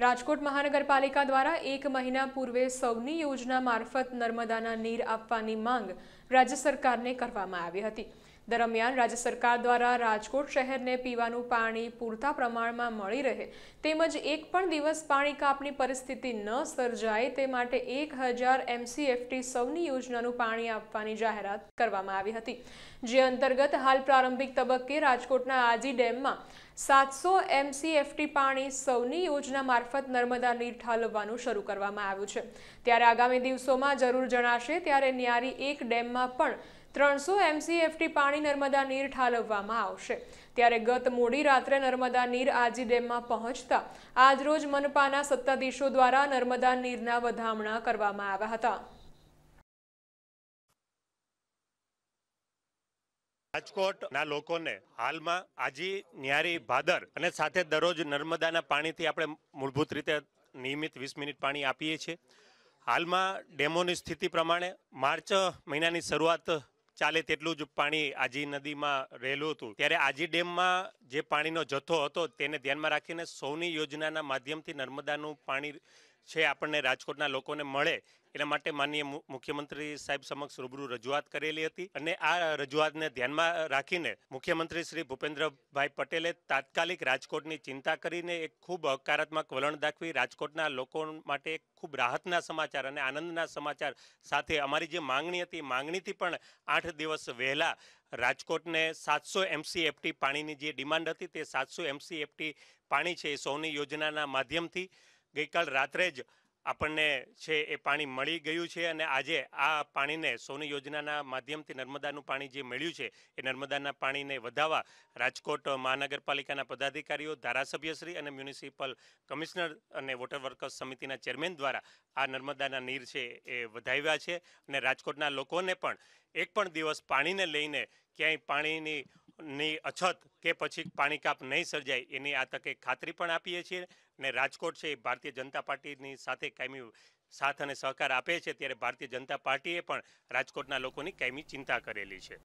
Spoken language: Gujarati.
રાજકોટ મહાનગરપાલિકા દ્વારા એક મહિના પૂર્વે સૌની યોજના મારફત નર્મદાના નીર આપવાની માંગ રાજ્ય સરકારને કરવામાં આવી હતી દરમિયાન રાજ્ય સરકાર દ્વારા રાજકોટ શહેરને પીવાનું પાણી પૂરતા પ્રમાણમાં મળી રહે તેમજ એક પણ દિવસ પાણી કાપની પરિસ્થિતિ ન સર્જાય તે માટે એક હજાર એમસીએફટી સૌની યોજનાનું પાણી આપવાની જાહેરાત કરવામાં આવી હતી જે અંતર્ગત હાલ પ્રારંભિક તબક્કે રાજકોટના આજી ડેમમાં સાતસો એમસીએફટી પાણી સૌની યોજના મારફત નર્મદા નીર ઠાલવવાનું શરૂ કરવામાં આવ્યું છે ત્યારે આગામી દિવસોમાં જરૂર જણાશે ત્યારે ન્યારી એક ડેમમાં પણ ત્રણસો એમસીએફટી પાણી નર્મદા નીર ઠાલવવામાં આવશે ત્યારે ગત મોડી રાત્રે નર્મદા નીર આજી ડેમમાં પહોંચતા આજરોજ મનપાના સત્તાધીશો દ્વારા નર્મદા નીરના વધામણા કરવામાં આવ્યા હતા રાજકોટના લોકોને હાલમાં આજી ન્યારી ભાદર અને સાથે દરરોજ નર્મદાના પાણીથી આપણે મૂળભૂત રીતે નિયમિત વીસ મિનિટ પાણી આપીએ છીએ હાલમાં ડેમોની સ્થિતિ પ્રમાણે માર્ચ મહિનાની શરૂઆત ચાલે તેટલું જ પાણી આજી નદીમાં રહેલું હતું ત્યારે આજી ડેમમાં જે પાણીનો જથ્થો હતો તેને ધ્યાનમાં રાખીને સૌની યોજનાના માધ્યમથી નર્મદાનું પાણી છે આપણને રાજકોટના લોકોને મળે એના માટે માનનીય મુખ્યમંત્રી સાહેબ સમક્ષ રૂબરૂ રજૂઆત કરેલી હતી અને આ રજૂઆતને ધ્યાનમાં રાખીને મુખ્યમંત્રી શ્રી ભૂપેન્દ્રભાઈ પટેલે તાત્કાલિક રાજકોટની ચિંતા કરીને એક ખૂબ હકારાત્મક વલણ દાખવી રાજકોટના લોકો માટે ખૂબ રાહતના સમાચાર અને આનંદના સમાચાર સાથે અમારી જે માંગણી હતી માંગણીથી પણ આઠ દિવસ વહેલા રાજકોટને સાતસો એમસી એફટી પાણીની જે ડિમાન્ડ હતી તે સાતસો એમસી એફટી પાણી છે એ સૌની યોજનાના માધ્યમથી ગઈકાલ રાત્રે જ આપણને છે એ પાણી મળી ગયું છે અને આજે આ પાણીને સોની યોજનાના માધ્યમથી નર્મદાનું પાણી જે મળ્યું છે એ નર્મદાના પાણીને વધાવવા રાજકોટ મહાનગરપાલિકાના પદાધિકારીઓ ધારાસભ્યશ્રી અને મ્યુનિસિપલ કમિશનર અને વોટર વર્કર્સ સમિતિના ચેરમેન દ્વારા આ નર્મદાના નીર છે એ વધાવ્યા છે અને રાજકોટના લોકોને પણ એક પણ દિવસ પાણીને લઈને ક્યાંય પાણીની ની અછત કે પછી પાણી કાપ નહીં સર્જાય એની આ તકે ખાતરી પણ આપીએ છીએ ને રાજકોટ છે એ ભારતીય જનતા પાર્ટીની સાથે કાયમી સાથ અને સહકાર આપે છે ત્યારે ભારતીય જનતા પાર્ટીએ પણ રાજકોટના લોકોની કાયમી ચિંતા કરેલી છે